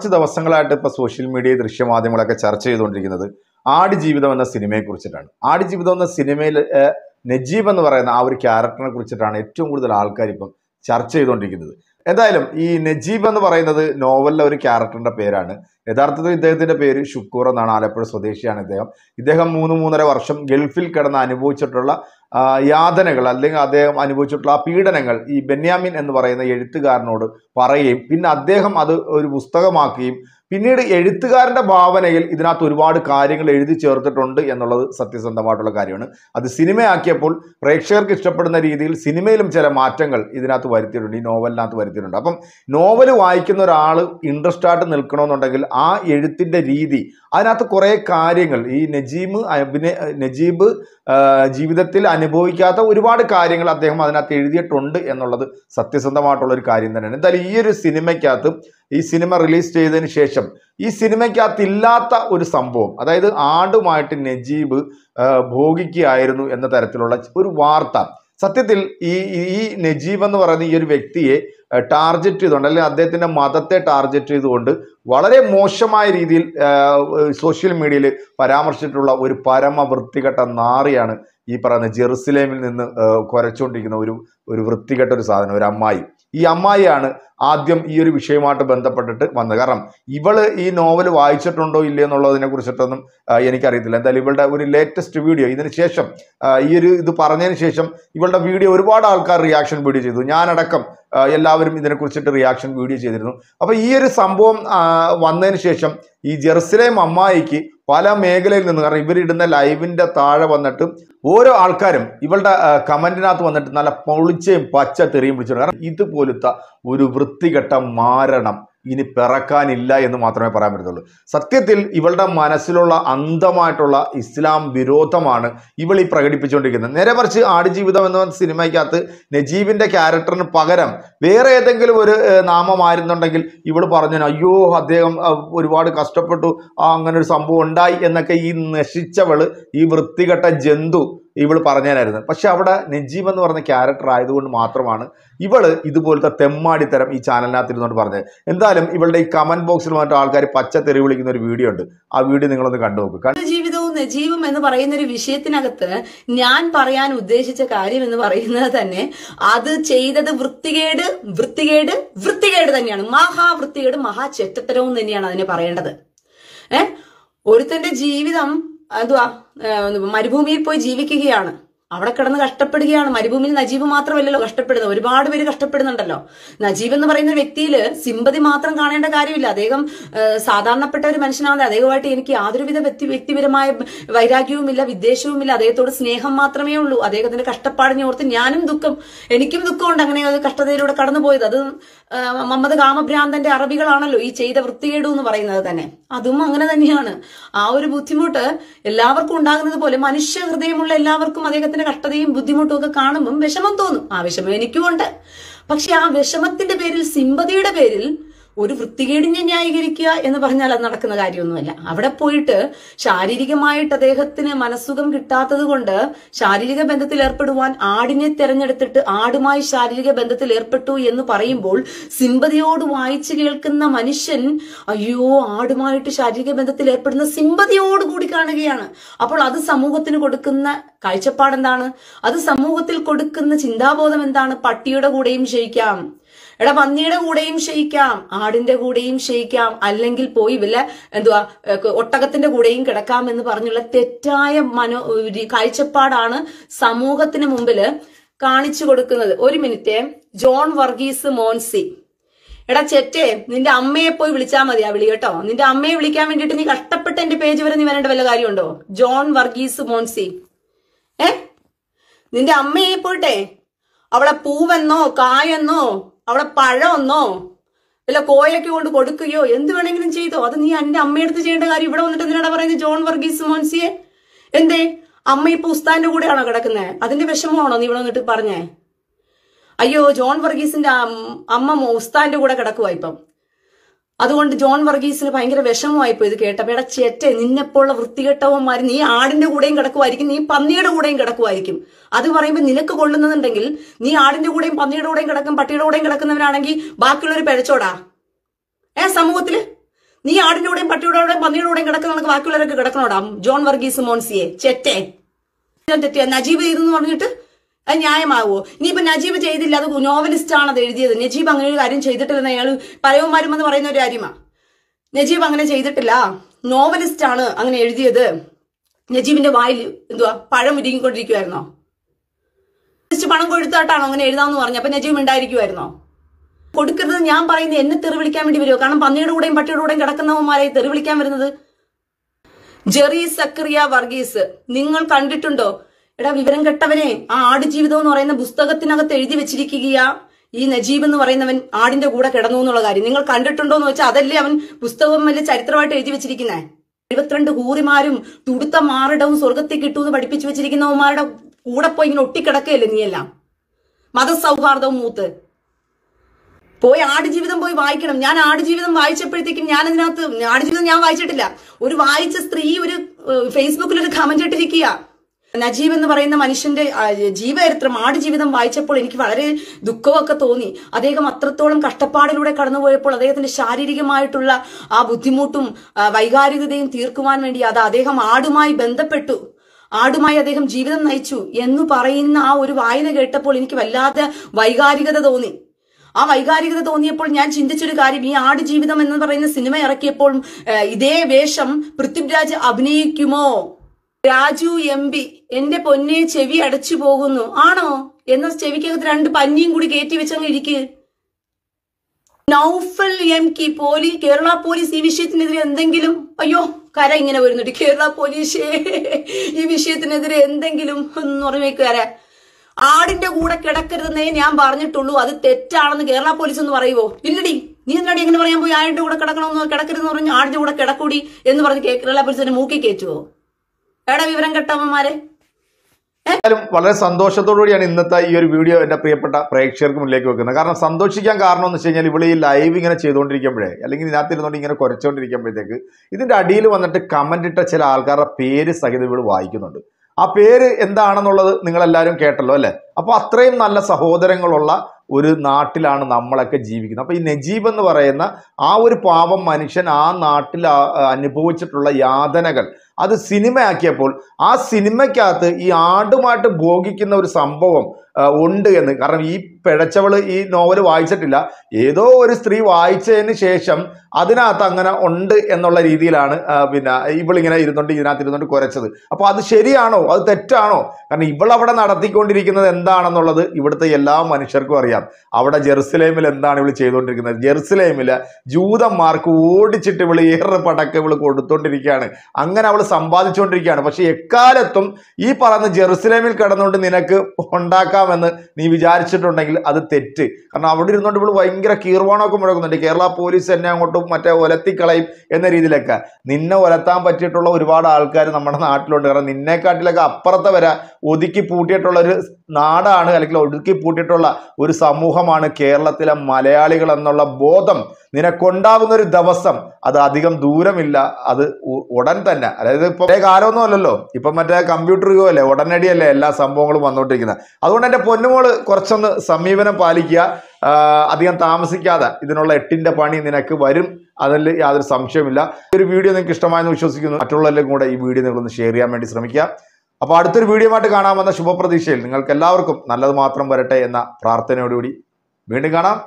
കുറച്ച് ദിവസങ്ങളായിട്ട് ഇപ്പോൾ സോഷ്യൽ മീഡിയ ദൃശ്യമാധ്യമങ്ങളൊക്കെ ചർച്ച ചെയ്തുകൊണ്ടിരിക്കുന്നത് ആടുജീവിതം എന്ന സിനിമയെ കുറിച്ചിട്ടാണ് ആടുജീവിതം എന്ന സിനിമയിൽ നജീബ് എന്ന് പറയുന്ന ആ ഒരു ക്യാരക്ടറിനെ കുറിച്ചിട്ടാണ് ഏറ്റവും കൂടുതൽ ആൾക്കാർ ഇപ്പം ചർച്ച ചെയ്തുകൊണ്ടിരിക്കുന്നത് എന്തായാലും ഈ നജീബ് എന്ന് പറയുന്നത് നോവലിലെ ഒരു ക്യാരക്ടറിന്റെ പേരാണ് യഥാർത്ഥത്തിൽ ഇദ്ദേഹത്തിന്റെ പേര് ഷുക്കൂർ എന്നാണ് ആലപ്പുഴ സ്വദേശിയാണ് ഇദ്ദേഹം ഇദ്ദേഹം മൂന്ന് മൂന്നര വർഷം ഗൾഫിൽ കിടന്ന് അനുഭവിച്ചിട്ടുള്ള യാതനകൾ അല്ലെങ്കിൽ അദ്ദേഹം അനുഭവിച്ചിട്ടുള്ള ആ പീഡനങ്ങൾ ഈ ബെന്യാമിൻ എന്ന് പറയുന്ന എഴുത്തുകാരനോട് പറയുകയും പിന്നെ അദ്ദേഹം അത് ഒരു പുസ്തകമാക്കുകയും പിന്നീട് എഴുത്തുകാരൻ്റെ ഭാവനയിൽ ഇതിനകത്ത് ഒരുപാട് കാര്യങ്ങൾ എഴുതി ചേർത്തിട്ടുണ്ട് എന്നുള്ളത് സത്യസന്ധമായിട്ടുള്ള കാര്യമാണ് അത് സിനിമയാക്കിയപ്പോൾ പ്രേക്ഷകർക്ക് ഇഷ്ടപ്പെടുന്ന രീതിയിൽ സിനിമയിലും ചില മാറ്റങ്ങൾ ഇതിനകത്ത് വരുത്തിയിട്ടുണ്ട് ഈ നോവലിനകത്ത് വരുത്തിയിട്ടുണ്ട് അപ്പം നോവൽ വായിക്കുന്ന ഒരാൾ ഇൻട്രസ്റ്റ് ആയിട്ട് നിൽക്കണമെന്നുണ്ടെങ്കിൽ ആ എഴുത്തിൻ്റെ രീതി അതിനകത്ത് കുറേ കാര്യങ്ങൾ ഈ നജീബ് അഭിനയ നജീബ് ജീവിതത്തിൽ അനുഭവിക്കാത്ത ഒരുപാട് കാര്യങ്ങൾ അദ്ദേഹം അതിനകത്ത് എഴുതിയിട്ടുണ്ട് എന്നുള്ളത് സത്യസന്ധമായിട്ടുള്ള ഒരു കാര്യം തന്നെയാണ് എന്തായാലും ഈ ഒരു സിനിമയ്ക്കകത്ത് ഈ സിനിമ റിലീസ് ചെയ്തതിന് ശേഷം ഈ സിനിമയ്ക്കകത്തില്ലാത്ത ഒരു സംഭവം അതായത് ആടുമായിട്ട് നജീബ് ഭോഗിക്കുകയായിരുന്നു എന്ന തരത്തിലുള്ള ഒരു വാർത്ത സത്യത്തിൽ ഈ ഈ നജീബ് എന്ന് പറയുന്ന ഈ ഒരു വ്യക്തിയെ ടാർഗറ്റ് ചെയ്തുകൊണ്ട് അല്ലെങ്കിൽ അദ്ദേഹത്തിൻ്റെ മതത്തെ ടാർഗറ്റ് ചെയ്തുകൊണ്ട് വളരെ മോശമായ രീതിയിൽ സോഷ്യൽ മീഡിയയിൽ പരാമർശിച്ചിട്ടുള്ള ഒരു പരമ വൃത്തികെട്ട നാറിയാണ് ഈ പറയുന്ന ജെറുസലേമിൽ നിന്ന് കുരച്ചുകൊണ്ടിരിക്കുന്ന ഒരു ഒരു വൃത്തികെട്ട ഒരു സാധനം ഒരു അമ്മായി ഈ അമ്മായിയാണ് ആദ്യം ഈ ഒരു വിഷയവുമായിട്ട് ബന്ധപ്പെട്ടിട്ട് വന്നത് കാരണം ഇവള് ഈ നോവൽ വായിച്ചിട്ടുണ്ടോ ഇല്ലേ എന്നുള്ളതിനെ കുറിച്ചിട്ടൊന്നും എനിക്കറിയത്തില്ല എന്തായാലും ഇവളുടെ ഒരു ലേറ്റസ്റ്റ് വീഡിയോ ഇതിന് ശേഷം ഈ ഒരു ഇത് പറഞ്ഞതിന് ശേഷം ഇവളുടെ വീഡിയോ ഒരുപാട് ആൾക്കാർ റിയാക്ഷൻ വീഡിയോ ചെയ്തു ഞാനടക്കം എല്ലാവരും കുറിച്ചിട്ട് റിയാക്ഷൻ വീഡിയോ ചെയ്തിരുന്നു അപ്പോൾ ഈ ഒരു സംഭവം വന്നതിന് ശേഷം ഈ ജെറുസലേം അമ്മായിക്ക് പല മേഖലയിൽ നിന്ന് കാരണം ഇവരിടുന്ന ലൈവിൻ്റെ താഴെ വന്നിട്ട് ഓരോ ആൾക്കാരും ഇവളുടെ കമൻറ്റിനകത്ത് വന്നിട്ട് നല്ല പൊളിച്ചയും പച്ച തെറിയും പിടിച്ചിട്ടുണ്ട് കാരണം ഇതുപോലത്തെ ഒരു വൃത്തികെട്ട മാരണം ഇനി പിറക്കാനില്ല എന്ന് മാത്രമേ പറയാൻ പറ്റത്തുള്ളൂ സത്യത്തിൽ ഇവളുടെ മനസ്സിലുള്ള അന്ധമായിട്ടുള്ള ഇസ്ലാം വിരോധമാണ് ഇവൾ ഈ പ്രകടിപ്പിച്ചുകൊണ്ടിരിക്കുന്നത് നേരെ മറിച്ച് ആടുജീവിതം എന്ന സിനിമയ്ക്കകത്ത് നജീബിന്റെ ക്യാരക്ടറിന് പകരം വേറെ ഏതെങ്കിലും ഒരു നാമമായിരുന്നുണ്ടെങ്കിൽ ഇവൾ പറഞ്ഞു അയ്യോ അദ്ദേഹം ഒരുപാട് കഷ്ടപ്പെട്ടു അങ്ങനെ ഒരു സംഭവം ഉണ്ടായി എന്നൊക്കെ ഈ നശിച്ചവൾ ഈ വൃത്തികെട്ട ജന്തു ഇവൾ പറഞ്ഞാലായിരുന്നു പക്ഷെ അവിടെ നജീബ് എന്ന് പറഞ്ഞ ക്യാരക്ടർ ആയതുകൊണ്ട് മാത്രമാണ് ഇവൾ ഇതുപോലത്തെ തെമ്മാടിത്തരം ഈ ചാനലിനകത്ത് ഇരുന്നോട്ട് പറഞ്ഞത് എന്തായാലും ഇവളുടെ ഈ കമന്റ് ബോക്സിൽ മറ്റു ആൾക്കാർ പച്ച തെറി വിളിക്കുന്ന ഒരു വീഡിയോ ഉണ്ട് ആ വീഡിയോ നിങ്ങളൊന്ന് കണ്ടു നോക്കുക ജീവിതവും നജീവും എന്ന് പറയുന്ന ഒരു വിഷയത്തിനകത്ത് ഞാൻ പറയാൻ ഉദ്ദേശിച്ച കാര്യം എന്ന് പറയുന്നത് തന്നെ അത് ചെയ്തത് വൃത്തികേട് വൃത്തികേട് വൃത്തികേട് തന്നെയാണ് മഹാവൃത്തികേട് മഹാ ചെറ്റത്തരവും തന്നെയാണ് അതിനെ പറയേണ്ടത് ഏ ഒരുത്തന്റെ ജീവിതം എന്തുവാ മരുഭൂമിയിൽ പോയി ജീവിക്കുകയാണ് അവിടെ കിടന്ന് കഷ്ടപ്പെടുകയാണ് മരുഭൂമിയിൽ നജീബ് മാത്രമല്ലല്ലോ കഷ്ടപ്പെടുന്നത് ഒരുപാട് പേര് കഷ്ടപ്പെടുന്നുണ്ടല്ലോ നജീബ് എന്ന് പറയുന്ന വ്യക്തിയിൽ സിമ്പതി മാത്രം കാണേണ്ട കാര്യമില്ല അദ്ദേഹം സാധാരണപ്പെട്ട ഒരു മനുഷ്യനാണ് അദ്ദേഹമായിട്ട് എനിക്ക് യാതൊരുവിധ വ്യക്തി വ്യക്തിപരമായ വൈരാഗ്യവുമില്ല വിദ്വേഷവുമില്ല അദ്ദേഹത്തോട് സ്നേഹം മാത്രമേ ഉള്ളൂ അദ്ദേഹത്തിന്റെ കഷ്ടപ്പാടിനെ ഓർത്ത് ഞാനും ദുഃഖം എനിക്കും ദുഃഖമുണ്ട് അങ്ങനെ ഒരു കഷ്ടതയിലൂടെ കടന്നുപോയത് അത് മമ്മദ് കാമഭ്രാന്തന്റെ അറബികളാണല്ലോ ഈ ചെയ്ത വൃത്തികേടു എന്ന് പറയുന്നത് തന്നെ അതും അങ്ങനെ തന്നെയാണ് ആ ഒരു ബുദ്ധിമുട്ട് എല്ലാവർക്കും ഉണ്ടാകുന്നത് പോലെ മനുഷ്യ ഹൃദയമുള്ള എല്ലാവർക്കും അദ്ദേഹത്തിന് ജീവിതത്തിന്റെ കഷ്ടതയും ബുദ്ധിമുട്ടും ഒക്കെ കാണുമ്പം വിഷമം തോന്നും ആ വിഷമം എനിക്കും ഉണ്ട് പക്ഷെ ആ വിഷമത്തിന്റെ പേരിൽ സിമ്പതിയുടെ പേരിൽ ഒരു വൃത്തികേടിനെ ന്യായീകരിക്കുക എന്ന് പറഞ്ഞാൽ അത് നടക്കുന്ന കാര്യമൊന്നുമല്ല അവിടെ പോയിട്ട് ശാരീരികമായിട്ട് അദ്ദേഹത്തിന് മനസ്സുഖം കിട്ടാത്തത് കൊണ്ട് ശാരീരിക ബന്ധത്തിൽ ഏർപ്പെടുവാൻ ആടിനെ തെരഞ്ഞെടുത്തിട്ട് ആടുമായി ശാരീരിക ബന്ധത്തിൽ ഏർപ്പെട്ടു എന്ന് പറയുമ്പോൾ സിമ്പതിയോട് വായിച്ചു കേൾക്കുന്ന മനുഷ്യൻ അയ്യോ ആടുമായിട്ട് ശാരീരിക ബന്ധത്തിൽ ഏർപ്പെടുന്ന സിമ്പതിയോട് കൂടി കാണുകയാണ് അപ്പോൾ അത് സമൂഹത്തിന് കൊടുക്കുന്ന കാഴ്ചപ്പാട് എന്താണ് അത് സമൂഹത്തിൽ കൊടുക്കുന്ന ചിന്താബോധം എന്താണ് പട്ടിയുടെ കൂടെയും ജയിക്കാം എടാ പന്നിയുടെ കൂടെയും ക്ഷയിക്കാം ആടിന്റെ കൂടെയും ക്ഷയിക്കാം അല്ലെങ്കിൽ പോയി വല്ല എന്തുവാ ഒട്ടകത്തിന്റെ കൂടെയും കിടക്കാം എന്ന് പറഞ്ഞുള്ള തെറ്റായ മനോ കാഴ്ചപ്പാടാണ് സമൂഹത്തിന് മുമ്പില് കാണിച്ചു കൊടുക്കുന്നത് ഒരു മിനിറ്റ് ജോൺ വർഗീസ് മോൻസി എടാ ചെറ്റെ നിന്റെ അമ്മയെ പോയി വിളിച്ചാൽ മതി ആ വിളി കേട്ടോ നിന്റെ അമ്മയെ വിളിക്കാൻ വേണ്ടിയിട്ട് നീ കഷ്ടപ്പെട്ട് എന്റെ പേജ് വരെ നീ വരേണ്ട വല്ല കാര്യമുണ്ടോ ജോൺ വർഗീസ് മോൻസി ഏ നിന്റെ അമ്മയെ പോയിട്ടെ അവളെ പൂവെന്നോ കായെന്നോ അവിടെ പഴമൊന്നോ വല്ല കോയിലൊക്കെ കൊണ്ട് കൊടുക്കുകയോ എന്ത് വേണമെങ്കിലും ചെയ്തോ അത് നീ എൻ്റെ അമ്മയെടുത്ത് ചെയ്യേണ്ട കാര്യം ഇവിടെ വന്നിട്ട് എന്തിനാണ് പറയുന്നത് ജോൺ വർഗീസ് മോൻസിയെ എന്തേ അമ്മ ഇപ്പൊ ഉസ്താന്റെ കൂടെയാണോ കിടക്കുന്നത് അതിന്റെ വിഷമമാണോ നീ ഇവിടെ വന്നിട്ട് പറഞ്ഞേ അയ്യോ ജോൺ വർഗീസിന്റെ അമ്മ ഉസ്താന്റെ കൂടെ കിടക്കുവാ ഇപ്പം അതുകൊണ്ട് ജോൺ വർഗീസിന് ഭയങ്കര വിഷമമായി ഇത് കേട്ടപ്പോൾ എടാ ചേറ്റെ നിന്നെപ്പോഴുള്ള വൃത്തികെട്ടവന്മാർ നീ ആടിന്റെ കൂടെയും കിടക്കുമായിരിക്കും നീ പന്നിയുടെ കൂടെയും കിടക്കുമായിരിക്കും അത് പറയുമ്പോൾ നിനക്ക് കൊള്ളുന്നുണ്ടെങ്കിൽ നീ ആടിന്റെ കൂടെയും പന്നിയുടെ കൂടെയും കിടക്കും പട്ടിയുടെ കൂടെയും കിടക്കുന്നവനാണെങ്കിൽ ബാക്കിയുള്ളവർ പിഴച്ചോടാ ഏ സമൂഹത്തില് നീ ആടിന്റെ കൂടെയും പട്ടിയുടെ കൂടെയും പന്നിയുടെ കൂടെയും കിടക്കുന്ന നമുക്ക് ബാക്കിയുള്ളവരൊക്കെ കിടക്കണോടാ ജോൺ വർഗീസ് മോൺസിയെ ചെറ്റെ തെറ്റിയ നജീബ് ചെയ്തെന്ന് പറഞ്ഞിട്ട് അത് ന്യായമാവോ ഇനിയിപ്പോ നജീബ് ചെയ്തില്ല അത് നോവലിസ്റ്റ് ആണ് അത് എഴുതിയത് നജീബ് അങ്ങനെ ഒരു കാര്യം ചെയ്തിട്ടില്ലെന്ന് അയാൾ പരവുമാരും എന്ന് പറയുന്ന ഒരു കാര്യമാണ് നജീബ് അങ്ങനെ ചെയ്തിട്ടില്ല നോവലിസ്റ്റ് ആണ് അങ്ങനെ എഴുതിയത് നജീബിന്റെ വായിൽ എന്തുവാ പഴം ഉരുങ്ങിക്കൊണ്ടിരിക്കുവായിരുന്നോ പണം കൊടുത്താട്ടാണോ അങ്ങനെ എഴുതാമെന്ന് പറഞ്ഞു അപ്പൊ നജീബ് ഉണ്ടായിരിക്കുമായിരുന്നോ കൊടുക്കരുത് ഞാൻ പറയുന്നത് എന്നെ തെറി വിളിക്കാൻ വേണ്ടി വരുമോ കാരണം പന്നിയുടെ കൂടെയും പട്ടിയുടെ കൂടെയും കിടക്കുന്നവന്മാരെ തെറി വിളിക്കാൻ വരുന്നത് ജെറി സക്കറിയ വർഗീസ് നിങ്ങൾ കണ്ടിട്ടുണ്ടോ എടാ വിവരം കെട്ടവനെ ആ ആട് ജീവിതം എന്ന് പറയുന്ന പുസ്തകത്തിനകത്ത് എഴുതി വെച്ചിരിക്കുകയാ ഈ നജീബ് എന്ന് പറയുന്നവൻ ആടിന്റെ കൂടെ കിടന്നു എന്നുള്ള കാര്യം നിങ്ങൾ കണ്ടിട്ടുണ്ടോ എന്ന് വെച്ചാൽ അതല്ലേ അവൻ പുസ്തകം വലിയ ചരിത്രമായിട്ട് എഴുതി വെച്ചിരിക്കുന്നേ എഴുപത്തിരണ്ട് ഹൂറിമാരും തുടുത്ത മാറിടവും സ്വർഗത്തിൽ എന്ന് പഠിപ്പിച്ചു വെച്ചിരിക്കുന്നവന്മാരുടെ കൂടെ പോയി ഇങ്ങനെ ഒട്ടിക്കിടക്കുകയല്ലേ നീയെല്ലാം മതസൗഹാർദ്ദവും മൂത്ത് പോയി ആട് ജീവിതം പോയി വായിക്കണം ഞാൻ ആട് ജീവിതം വായിച്ചപ്പോഴത്തേക്കും ഞാൻ അതിനകത്ത് ജീവിതം ഞാൻ വായിച്ചിട്ടില്ല ഒരു വായിച്ച സ്ത്രീ ഒരു ഫേസ്ബുക്കിൽ ഒരു കമന്റ് ഇട്ടിരിക്കുക നജീബ് എന്ന് പറയുന്ന മനുഷ്യന്റെ ജീവചരിത്രം ആടുജീവിതം വായിച്ചപ്പോൾ എനിക്ക് വളരെ ദുഃഖമൊക്കെ തോന്നി അദ്ദേഹം അത്രത്തോളം കഷ്ടപ്പാടിലൂടെ കടന്നുപോയപ്പോൾ അദ്ദേഹത്തിന്റെ ശാരീരികമായിട്ടുള്ള ആ ബുദ്ധിമുട്ടും വൈകാരികതയും തീർക്കുവാൻ വേണ്ടി അത് അദ്ദേഹം ആടുമായി ബന്ധപ്പെട്ടു ആടുമായി അദ്ദേഹം ജീവിതം നയിച്ചു എന്ന് പറയുന്ന ആ ഒരു വായന കേട്ടപ്പോൾ എനിക്ക് വല്ലാതെ വൈകാരികത തോന്നി ആ വൈകാരികത തോന്നിയപ്പോൾ ഞാൻ ചിന്തിച്ചൊരു കാര്യം ഈ ആട് ജീവിതം എന്ന് പറയുന്ന സിനിമ ഇറക്കിയപ്പോൾ ഇതേ വേഷം പൃഥ്വിരാജ് അഭിനയിക്കുമോ രാജു എം പി എന്റെ പൊന്നെ ചെവി അടച്ചു പോകുന്നു ആണോ എന്ന ചെവിക്കകത്ത് രണ്ട് പഞ്ഞിയും കൂടി കയറ്റി വെച്ചങ്ങ് ഇരിക്ക് നൌഫൽ എം കി പോലീസ് കേരള പോലീസ് ഈ വിഷയത്തിനെതിരെ എന്തെങ്കിലും അയ്യോ കര ഇങ്ങനെ വരുന്നുണ്ട് കേരള പോലീസ് ഈ വിഷയത്തിനെതിരെ എന്തെങ്കിലും എന്ന് പറഞ്ഞു കര ആടിന്റെ കൂടെ കിടക്കരുതെന്നേ ഞാൻ പറഞ്ഞിട്ടുള്ളൂ അത് തെറ്റാണെന്ന് കേരള പോലീസ് ഒന്ന് പറയുവോ ഇല്ലടി നീ എന്താണ് എങ്ങനെ പറയാൻ പോയി ആടിന്റെ കൂടെ കിടക്കണമെന്ന് കിടക്കരുതെന്ന് പറഞ്ഞു ആടിന്റെ കൂടെ കിടക്കൂടി എന്ന് പറഞ്ഞ് കേരള പോലീസിന്റെ മൂക്കി കയറ്റുവോ എടാ വിവരം കെട്ടമ്മമാരെ എന്തായാലും വളരെ സന്തോഷത്തോടുകൂടിയാണ് ഇന്നത്തെ ഈ ഒരു വീഡിയോ എൻ്റെ പ്രിയപ്പെട്ട പ്രേക്ഷകർക്ക് മുന്നിലേക്ക് വെക്കുന്നത് കാരണം സന്തോഷിക്കാൻ കാരണം എന്ന് വെച്ച് കഴിഞ്ഞാൽ ഇവിടെ ഈ ലൈവ് ഇങ്ങനെ ചെയ്തുകൊണ്ടിരിക്കുമ്പോഴേ അല്ലെങ്കിൽ ഇതിനകത്തിരുന്നുകൊണ്ട് ഇങ്ങനെ കുറച്ചുകൊണ്ടിരിക്കുമ്പോഴത്തേക്ക് ഇതിൻ്റെ അടിയിൽ വന്നിട്ട് കമൻ്റ് ഇട്ട ചില ആൾക്കാരുടെ പേര് സഹിതം ഇവിടെ വായിക്കുന്നുണ്ട് ആ പേര് എന്താണെന്നുള്ളത് നിങ്ങളെല്ലാവരും കേട്ടല്ലോ അല്ലേ അപ്പോൾ അത്രയും നല്ല സഹോദരങ്ങളുള്ള ഒരു നാട്ടിലാണ് നമ്മളൊക്കെ ജീവിക്കുന്നത് അപ്പോൾ ഈ നജീബ് എന്ന് പറയുന്ന ആ ഒരു പാവം മനുഷ്യൻ ആ നാട്ടിൽ അനുഭവിച്ചിട്ടുള്ള യാതനകൾ അത് സിനിമയാക്കിയപ്പോൾ ആ സിനിമയ്ക്കകത്ത് ഈ ആടുമായിട്ട് ഭോഗിക്കുന്ന ഒരു സംഭവം ഉണ്ട് എന്ന് കാരണം ഈ പിഴച്ചവൾ ഈ നോവൽ വായിച്ചിട്ടില്ല ഏതോ ഒരു സ്ത്രീ വായിച്ചതിന് ശേഷം അതിനകത്ത് അങ്ങനെ ഉണ്ട് എന്നുള്ള രീതിയിലാണ് പിന്നെ ഇവളിങ്ങനെ ഇരുന്നുകൊണ്ട് ഇതിനകത്ത് ഇരുന്നുകൊണ്ട് കുരച്ചത് അപ്പോൾ അത് ശരിയാണോ അത് തെറ്റാണോ കാരണം ഇവളവിടെ നടത്തിക്കൊണ്ടിരിക്കുന്നത് എന്താണെന്നുള്ളത് ഇവിടുത്തെ എല്ലാ മനുഷ്യർക്കും അറിയാം അവിടെ ജെറുസലേമിൽ എന്താണ് ഇവൾ ചെയ്തുകൊണ്ടിരിക്കുന്നത് ജെറുസലേമിൽ ജൂതന്മാർക്ക് ഓടിച്ചിട്ട് ഇവൾ ഏറെ പടക്കം ഇവൾ കൊടുത്തോണ്ടിരിക്കുകയാണ് അങ്ങനെ അവൾ സമ്പാദിച്ചുകൊണ്ടിരിക്കുകയാണ് പക്ഷെ എക്കാലത്തും ഈ പറയുന്ന ജെറുസലേമിൽ കിടന്നുകൊണ്ട് നിനക്ക് ഉണ്ടാക്കാമെന്ന് നീ വിചാരിച്ചിട്ടുണ്ടെങ്കിൽ അത് തെറ്റ് കാരണം അവിടെ ഇരുന്നുകൊണ്ട് ഇവിടെ ഭയങ്കര കീർവാണമൊക്കെ മുഴക്കുന്നുണ്ട് കേരള പോലീസ് എന്നെ അങ്ങോട്ടും മറ്റേ ഒലത്തിക്കളയും എന്ന രീതിയിലൊക്കെ നിന്നെ ഒലത്താൻ പറ്റിയിട്ടുള്ള ഒരുപാട് ആൾക്കാർ നമ്മുടെ നാട്ടിലുണ്ട് കാരണം നിന്നെക്കാട്ടിലൊക്കെ അപ്പുറത്തെ വരെ ഒതുക്കി പൂട്ടിയിട്ടുള്ള ഒരു നാടാണ് അല്ലെങ്കിൽ ഒതുക്കി പൂട്ടിയിട്ടുള്ള ഒരു സമൂഹമാണ് കേരളത്തിലെ മലയാളികൾ എന്നുള്ള ബോധം നിനക്കുണ്ടാകുന്ന ഒരു ദിവസം അത് അധികം ദൂരമില്ല അത് ഉടൻ തന്നെ അതായത് ഇപ്പൊ കാലമൊന്നും അല്ലല്ലോ ഇപ്പൊ മറ്റേ കമ്പ്യൂട്ടർ അല്ലേ ഉടനടിയല്ലേ എല്ലാ സംഭവങ്ങളും വന്നുകൊണ്ടിരിക്കുന്നത് അതുകൊണ്ട് എന്റെ പൊന്നുമോള് കുറച്ചൊന്ന് സമീപനം പാലിക്കുക അധികം താമസിക്കാതെ ഇതിനുള്ള എട്ടിന്റെ പണി നിനക്ക് വരും അതിൽ യാതൊരു സംശയമില്ല ഒരു വീഡിയോ നിങ്ങൾക്ക് ഇഷ്ടമായെന്ന് വിശ്വസിക്കുന്നു മറ്റുള്ളവരിലും കൂടെ ഈ വീഡിയോ നിങ്ങളൊന്ന് ഷെയർ ചെയ്യാൻ വേണ്ടി ശ്രമിക്കുക അപ്പോൾ അടുത്തൊരു വീഡിയോ ആയിട്ട് കാണാമെന്ന ശുഭപ്രതീക്ഷയിൽ നിങ്ങൾക്ക് എല്ലാവർക്കും നല്ലത് മാത്രം വരട്ടെ എന്ന പ്രാർത്ഥനയോടുകൂടി വീണ്ടും കാണാം